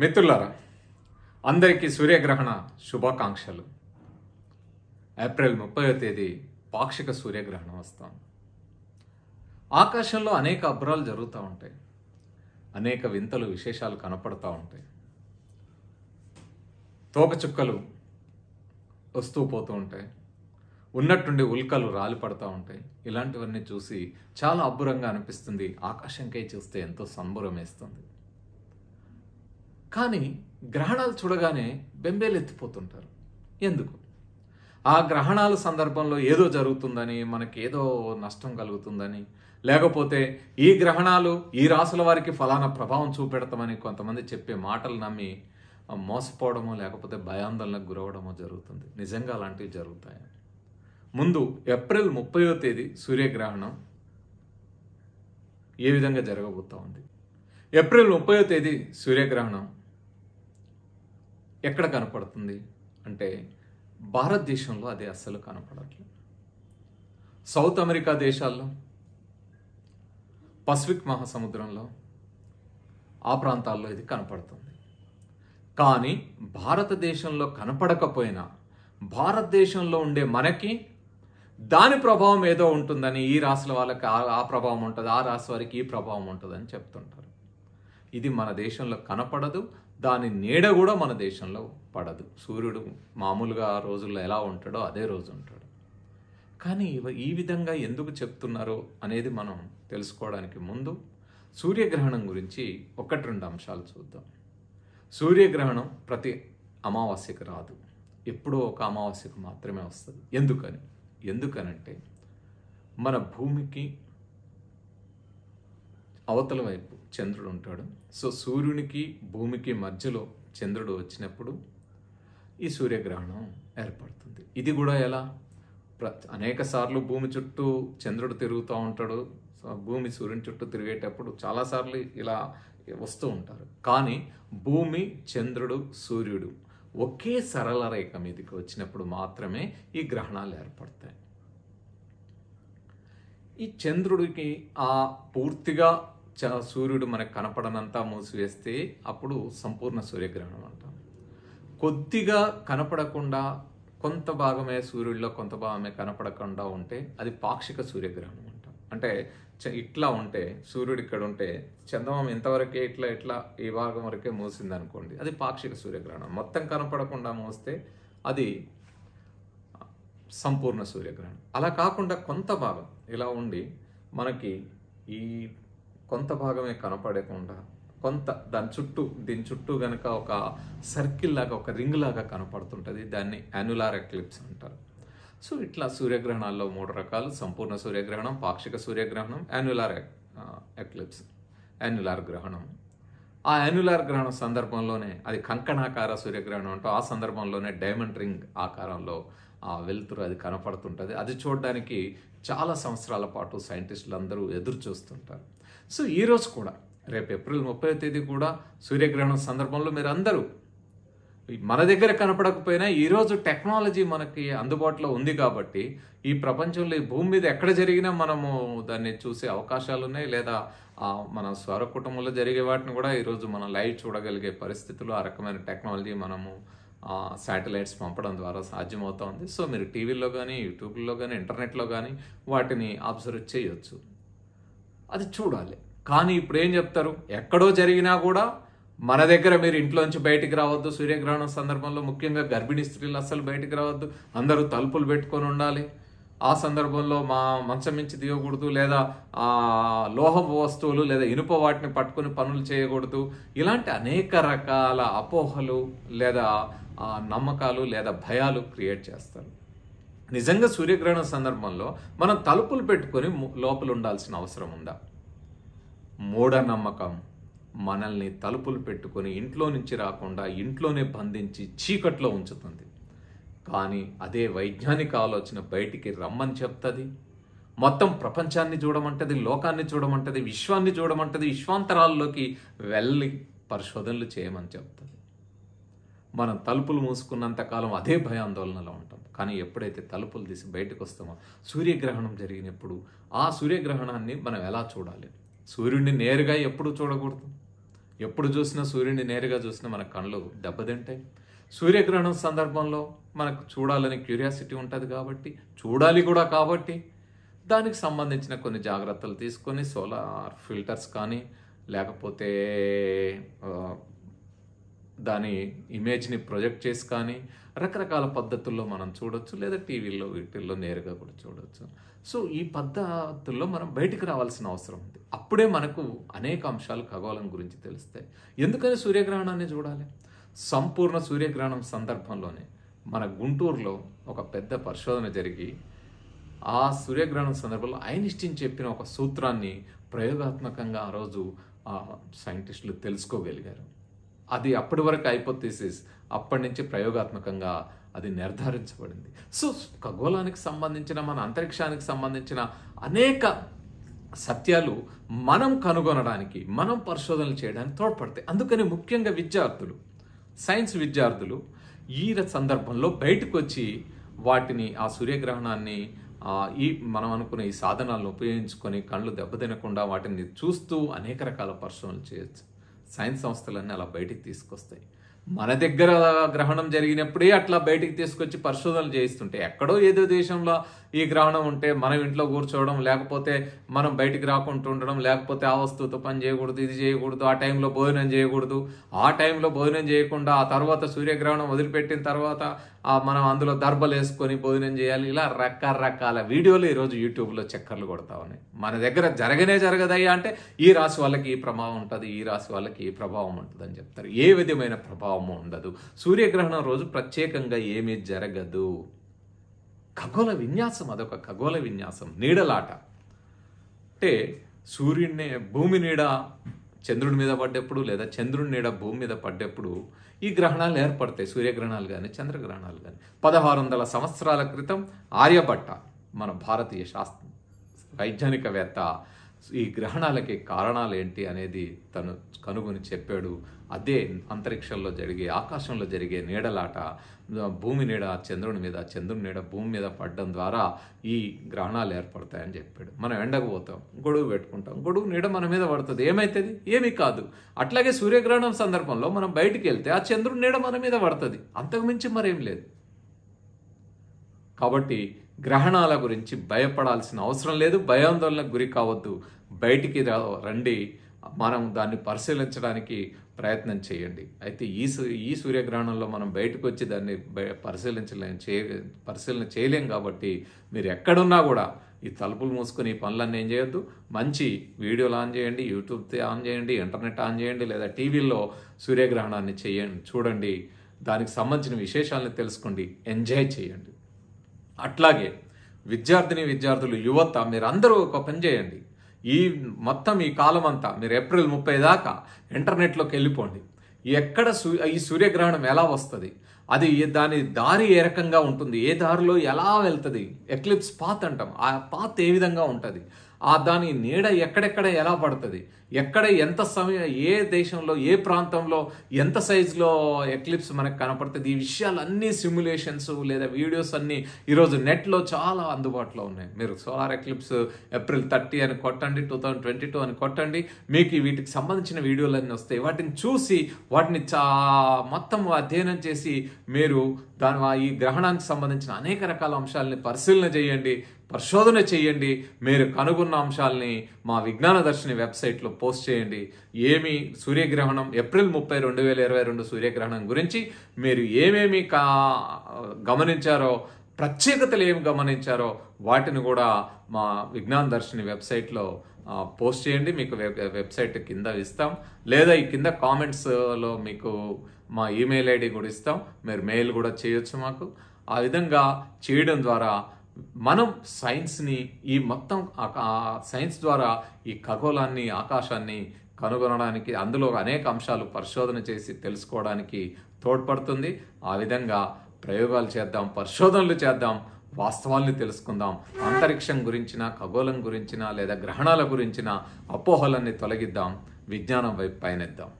మిత్రులారా అందరికీ సూర్యగ్రహణ శుభాకాంక్షలు ఏప్రిల్ ముప్పయో తేదీ పాక్షిక సూర్యగ్రహణం వస్తాం ఆకాశంలో అనేక అబ్రాలు జరుగుతూ ఉంటాయి అనేక వింతలు విశేషాలు కనపడుతూ ఉంటాయి తోకచుక్కలు వస్తూ పోతూ ఉంటాయి ఉన్నట్టుండి ఉల్కలు పడుతూ ఉంటాయి ఇలాంటివన్నీ చూసి చాలా అబ్బురంగా అనిపిస్తుంది ఆకాశంకై చూస్తే ఎంతో సంబరం వేస్తుంది కానీ గ్రహణాలు చూడగానే బెంబేలెత్తిపోతుంటారు ఎందుకు ఆ గ్రహణాల సందర్భంలో ఏదో జరుగుతుందని మనకి ఏదో నష్టం కలుగుతుందని లేకపోతే ఈ గ్రహణాలు ఈ రాసుల వారికి ఫలానా ప్రభావం చూపెడతామని కొంతమంది చెప్పే మాటలు నమ్మి మోసపోవడమో లేకపోతే భయాందోళనకు గురవడమో జరుగుతుంది నిజంగా అలాంటివి జరుగుతాయి ముందు ఏప్రిల్ ముప్పయో తేదీ సూర్యగ్రహణం ఏ విధంగా జరగబోతూ ఉంది ఏప్రిల్ ముప్పయో తేదీ సూర్యగ్రహణం ఎక్కడ కనపడుతుంది అంటే భారతదేశంలో అది అస్సలు కనపడట్లేదు సౌత్ అమెరికా దేశాల్లో పసిఫిక్ మహాసముద్రంలో ఆ ప్రాంతాల్లో ఇది కనపడుతుంది కానీ భారతదేశంలో కనపడకపోయినా భారతదేశంలో ఉండే మనకి దాని ప్రభావం ఏదో ఉంటుందని ఈ రాసుల వాళ్ళకి ఆ ప్రభావం ఉంటుంది ఆ రాశి వారికి ఈ ప్రభావం ఉంటుందని చెప్తుంటారు ఇది మన దేశంలో కనపడదు దాని నీడ కూడా మన దేశంలో పడదు సూర్యుడు మామూలుగా ఆ రోజుల్లో ఎలా ఉంటాడో అదే రోజు ఉంటాడు కానీ ఈ విధంగా ఎందుకు చెప్తున్నారో అనేది మనం తెలుసుకోవడానికి ముందు సూర్యగ్రహణం గురించి ఒకటి రెండు అంశాలు చూద్దాం సూర్యగ్రహణం ప్రతి అమావాస్యకు రాదు ఎప్పుడో ఒక అమావాస్యకు మాత్రమే వస్తుంది ఎందుకని ఎందుకనంటే మన భూమికి అవతల వైపు చంద్రుడు ఉంటాడు సో సూర్యునికి భూమికి మధ్యలో చంద్రుడు వచ్చినప్పుడు ఈ సూర్యగ్రహణం ఏర్పడుతుంది ఇది కూడా ఎలా ప్ర అనేక సార్లు భూమి చుట్టూ చంద్రుడు తిరుగుతూ ఉంటాడు భూమి సూర్యుని చుట్టూ తిరిగేటప్పుడు చాలాసార్లు ఇలా వస్తూ ఉంటారు కానీ భూమి చంద్రుడు సూర్యుడు ఒకే సరళ రేఖ మీదకి వచ్చినప్పుడు మాత్రమే ఈ గ్రహణాలు ఏర్పడతాయి ఈ చంద్రుడికి ఆ పూర్తిగా సూర్యుడు మనకు కనపడనంతా మూసివేస్తే అప్పుడు సంపూర్ణ సూర్యగ్రహణం అంటాం కొద్దిగా కనపడకుండా కొంత భాగమే సూర్యుడిలో కొంత భాగమే కనపడకుండా ఉంటే అది పాక్షిక సూర్యగ్రహణం అంటాం అంటే ఇట్లా ఉంటే సూర్యుడు ఇక్కడ ఉంటే చందమం ఇంతవరకే ఇట్లా ఇట్లా ఈ భాగం వరకే మూసింది అనుకోండి అది పాక్షిక సూర్యగ్రహణం మొత్తం కనపడకుండా మూస్తే అది సంపూర్ణ సూర్యగ్రహణం అలా కాకుండా కొంత భాగం ఇలా ఉండి మనకి ఈ కొంత భాగమే కనపడకుండా కొంత దాని చుట్టూ దీని చుట్టూ గనక ఒక సర్కిల్ లాగా ఒక రింగ్ లాగా కనపడుతుంటుంది దాన్ని యాన్యులార్ ఎక్లిప్స్ అంటారు సో ఇట్లా సూర్యగ్రహణాల్లో మూడు రకాలు సంపూర్ణ సూర్యగ్రహణం పాక్షిక సూర్యగ్రహణం యాన్యులార్ ఎక్లిప్స్ యాన్యులార్ గ్రహణం ఆ యాన్యులర్ గ్రహణం సందర్భంలోనే అది కంకణాకార సూర్యగ్రహణం అంటూ ఆ సందర్భంలోనే డైమండ్ రింగ్ ఆకారంలో ఆ వెలుతురు అది కనపడుతుంటుంది అది చూడడానికి చాలా సంవత్సరాల పాటు సైంటిస్టులు అందరూ ఎదురు చూస్తుంటారు సో ఈరోజు కూడా రేపు ఏప్రిల్ ముప్పై తేదీ కూడా సూర్యగ్రహణం సందర్భంలో మీరు అందరూ మన దగ్గర కనపడకపోయినా ఈరోజు టెక్నాలజీ మనకి అందుబాటులో ఉంది కాబట్టి ఈ ప్రపంచంలో ఈ భూమి మీద ఎక్కడ జరిగినా మనము దాన్ని చూసే అవకాశాలు ఉన్నాయి లేదా మన స్వర కుటుంబంలో జరిగే వాటిని కూడా ఈరోజు మనం లైవ్ చూడగలిగే పరిస్థితులు ఆ రకమైన టెక్నాలజీ మనము శాటిలైట్స్ పంపడం ద్వారా సాధ్యమవుతూ ఉంది సో మీరు టీవీలో కానీ యూట్యూబ్లో కానీ ఇంటర్నెట్లో కానీ వాటిని అబ్జర్వ్ చేయొచ్చు అది చూడాలి కానీ ఇప్పుడు ఏం చెప్తారు ఎక్కడో జరిగినా కూడా మన దగ్గర మీరు ఇంట్లోంచి బయటికి రావద్దు సూర్యగ్రహణం సందర్భంలో ముఖ్యంగా గర్భిణీ స్త్రీలు అస్సలు బయటికి రావద్దు అందరూ తలుపులు పెట్టుకొని ఉండాలి ఆ సందర్భంలో మా మంచం మించి దిగకూడదు లేదా లోహపు వస్తువులు లేదా ఇనుప వాటిని పట్టుకుని పనులు చేయకూడదు ఇలాంటి అనేక రకాల అపోహలు లేదా నమ్మకాలు లేదా భయాలు క్రియేట్ చేస్తారు నిజంగా సూర్యగ్రహణం సందర్భంలో మనం తలుపులు పెట్టుకొని లోపల ఉండాల్సిన అవసరం ఉందా మూఢనమ్మకం మనల్ని తలుపులు పెట్టుకొని ఇంట్లో నుంచి రాకుండా ఇంట్లోనే బంధించి చీకట్లో ఉంచుతుంది కానీ అదే వైజ్ఞానిక ఆలోచన బయటికి రమ్మని చెప్తుంది మొత్తం ప్రపంచాన్ని చూడమంటది లోకాన్ని చూడమంటది విశ్వాన్ని చూడమంటది విశ్వాంతరాల్లోకి వెళ్ళి పరిశోధనలు చేయమని చెప్తుంది మనం తలుపులు మూసుకున్నంతకాలం అదే భయాందోళనలో ఉంటాం కానీ ఎప్పుడైతే తలుపులు తీసి బయటకు వస్తామో సూర్యగ్రహణం జరిగినప్పుడు ఆ సూర్యగ్రహణాన్ని మనం ఎలా చూడాలి సూర్యుడిని నేరుగా ఎప్పుడు చూడకూడదు ఎప్పుడు చూసినా సూర్యుడిని నేరుగా చూసినా మన కళ్ళు దెబ్బతింటాయి సూర్యగ్రహణం సందర్భంలో మనకు చూడాలని క్యూరియాసిటీ ఉంటుంది కాబట్టి చూడాలి కూడా కాబట్టి దానికి సంబంధించిన కొన్ని జాగ్రత్తలు తీసుకొని సోలార్ ఫిల్టర్స్ కానీ లేకపోతే దాని ఇమేజ్ని ప్రొజెక్ట్ చేసి కానీ రకరకాల పద్ధతుల్లో మనం చూడొచ్చు లేదా టీవీల్లో వీటిల్లో నేరుగా కూడా చూడవచ్చు సో ఈ పద్ధతుల్లో మనం బయటికి రావాల్సిన అవసరం ఉంది అప్పుడే మనకు అనేక అంశాలు ఖగోళం గురించి తెలుస్తాయి ఎందుకని సూర్యగ్రహణాన్ని చూడాలి సంపూర్ణ సూర్యగ్రహణం సందర్భంలోనే మన గుంటూరులో ఒక పెద్ద పరిశోధన జరిగి ఆ సూర్యగ్రహణం సందర్భంలో ఐనిస్టీన్ చెప్పిన ఒక సూత్రాన్ని ప్రయోగాత్మకంగా ఆ రోజు సైంటిస్టులు తెలుసుకోగలిగారు అది అప్పటి వరకు హైపోథీసిస్ అప్పటి నుంచి ప్రయోగాత్మకంగా అది నిర్ధారించబడింది సో ఖగోళానికి సంబంధించిన మన అంతరిక్షానికి సంబంధించిన అనేక సత్యాలు మనం కనుగొనడానికి మనం పరిశోధనలు చేయడానికి తోడ్పడతాయి అందుకని ముఖ్యంగా విద్యార్థులు సైన్స్ విద్యార్థులు ఈ సందర్భంలో బయటకు వచ్చి వాటిని ఆ సూర్యగ్రహణాన్ని ఈ మనం అనుకునే ఈ సాధనాలను ఉపయోగించుకొని కళ్ళు దెబ్బతినకుండా వాటిని చూస్తూ అనేక రకాల పరిశోధనలు చేయొచ్చు సైన్స్ సంస్థలన్నీ అలా బయటికి తీసుకొస్తాయి మన దగ్గర గ్రహణం జరిగినప్పుడే అట్లా బయటికి తీసుకొచ్చి పరిశోధనలు చేయిస్తుంటాయి ఎక్కడో ఏదో దేశంలో ఈ గ్రహణం ఉంటే మనం ఇంట్లో కూర్చోవడం లేకపోతే మనం బయటికి రాకుండా ఉండడం లేకపోతే ఆ వస్తువుతో పని చేయకూడదు ఇది చేయకూడదు ఆ టైంలో భోజనం చేయకూడదు ఆ టైంలో భోజనం చేయకుండా ఆ తర్వాత సూర్యగ్రహణం వదిలిపెట్టిన తర్వాత మనం అందులో దర్బలు వేసుకొని భోజనం చేయాలి ఇలా రకరకాల వీడియోలు ఈరోజు యూట్యూబ్లో చక్కర్లు కొడతా ఉన్నాయి మన దగ్గర జరగనే జరగదయ్యా అంటే ఈ రాశి వాళ్ళకి ఈ ప్రభావం ఉంటుంది ఈ రాశి వాళ్ళకి ఈ ప్రభావం అని చెప్తారు ఏ విధమైన ప్రభావం ఉండదు సూర్యగ్రహణం రోజు ప్రత్యేకంగా ఏమీ జరగదు ఖగోళ విన్యాసం అదొక ఖగోళ విన్యాసం నీడలాట అంటే సూర్యుడిని భూమి నీడ చంద్రుడి మీద పడ్డప్పుడు లేదా చంద్రుడి నీడ భూమి మీద పడ్డప్పుడు ఈ గ్రహణాలు ఏర్పడతాయి సూర్యగ్రహణాలు కానీ చంద్రగ్రహణాలు కానీ పదహారు వందల సంవత్సరాల క్రితం ఆర్యభట్ట మన భారతీయ శాస్త్ర వైజ్ఞానికవేత్త ఈ గ్రహణాలకి కారణాలు ఏంటి అనేది తను కనుగొని చెప్పాడు అదే అంతరిక్షంలో జరిగే ఆకాశంలో జరిగే నీడలాట భూమి నీడ చంద్రుని మీద చంద్రుని నీడ భూమి మీద పడడం ద్వారా ఈ గ్రహణాలు ఏర్పడతాయని చెప్పాడు మనం ఎండకపోతాం గొడుగు పెట్టుకుంటాం గొడుగు నీడ మన మీద పడుతుంది ఏమైతుంది ఏమీ కాదు అట్లాగే సూర్యగ్రహణం సందర్భంలో మనం బయటికి వెళ్తే ఆ చంద్రుని నీడ మన మీద పడుతుంది అంతకుమించి మరేం లేదు కాబట్టి గ్రహణాల గురించి భయపడాల్సిన అవసరం లేదు భయాందోళనకు గురి కావద్దు బయటికి రండి మనం దాన్ని పరిశీలించడానికి ప్రయత్నం చేయండి అయితే ఈ ఈ సూర్యగ్రహణంలో మనం బయటకు వచ్చి దాన్ని పరిశీలించలేం చే పరిశీలన చేయలేం కాబట్టి మీరు ఎక్కడున్నా కూడా ఈ తలుపులు మూసుకుని ఈ పనులన్నీ ఏం చేయొద్దు మంచి వీడియోలు ఆన్ చేయండి యూట్యూబ్ ఆన్ చేయండి ఇంటర్నెట్ ఆన్ చేయండి లేదా టీవీల్లో సూర్యగ్రహణాన్ని చేయండి చూడండి దానికి సంబంధించిన విశేషాలను తెలుసుకోండి ఎంజాయ్ చేయండి అట్లాగే విద్యార్థిని విద్యార్థులు యువత మీరందరూ ఒక పని చేయండి ఈ మొత్తం ఈ కాలం అంతా మీరు ఏప్రిల్ ముప్పై దాకా ఇంటర్నెట్లోకి వెళ్ళిపోండి ఎక్కడ ఈ సూర్యగ్రహణం ఎలా వస్తుంది అది దాని దారి ఏ రకంగా ఉంటుంది ఏ దారిలో ఎలా వెళ్తుంది ఎక్లిప్స్ పాత్ అంటాం ఆ పాత్ ఏ విధంగా ఉంటుంది ఆ దాని నీడ ఎక్కడెక్కడ ఎలా పడుతుంది ఎక్కడ ఎంత సమయం ఏ దేశంలో ఏ ప్రాంతంలో ఎంత సైజులో ఎక్లిప్స్ మనకు కనపడుతుంది ఈ విషయాలన్నీ సిమ్యులేషన్స్ లేదా వీడియోస్ అన్నీ ఈరోజు నెట్లో చాలా అందుబాటులో ఉన్నాయి మీరు సోలార్ ఎక్లిప్స్ ఏప్రిల్ థర్టీ అని కొట్టండి టూ థౌజండ్ ట్వంటీ టూ అని కొట్టండి మీకు వీటికి సంబంధించిన వీడియోలన్నీ వస్తాయి వాటిని చూసి వాటిని చా మొత్తం అధ్యయనం చేసి మీరు దాని ఈ గ్రహణానికి సంబంధించిన అనేక రకాల అంశాలని పరిశీలన చేయండి పరిశోధన చేయండి మీరు కనుగొన్న అంశాలని మా విజ్ఞాన దర్శిని వెబ్సైట్లో పోస్ట్ చేయండి ఏమి సూర్యగ్రహణం ఏప్రిల్ ముప్పై రెండు వేల ఇరవై రెండు సూర్యగ్రహణం గురించి మీరు ఏమేమి కా గమనించారో ప్రత్యేకతలు ఏమి గమనించారో వాటిని కూడా మా విజ్ఞాన దర్శిని వెబ్సైట్లో పోస్ట్ చేయండి మీకు వెబ్ వెబ్సైట్ కింద ఇస్తాం లేదా ఈ కింద కామెంట్స్లో మీకు మా ఈమెయిల్ ఐడి కూడా ఇస్తాం మీరు మెయిల్ కూడా చేయొచ్చు మాకు ఆ విధంగా చేయడం ద్వారా మనం సైన్స్ని ఈ మొత్తం సైన్స్ ద్వారా ఈ ఖగోళాన్ని ఆకాశాన్ని కనుగొనడానికి అందులో అనేక అంశాలు పరిశోధన చేసి తెలుసుకోవడానికి తోడ్పడుతుంది ఆ విధంగా ప్రయోగాలు చేద్దాం పరిశోధనలు చేద్దాం వాస్తవాల్ని తెలుసుకుందాం అంతరిక్షం గురించిన ఖగోళం గురించిన లేదా గ్రహణాల గురించిన అపోహలన్నీ తొలగిద్దాం విజ్ఞానం వైపు పయనిద్దాం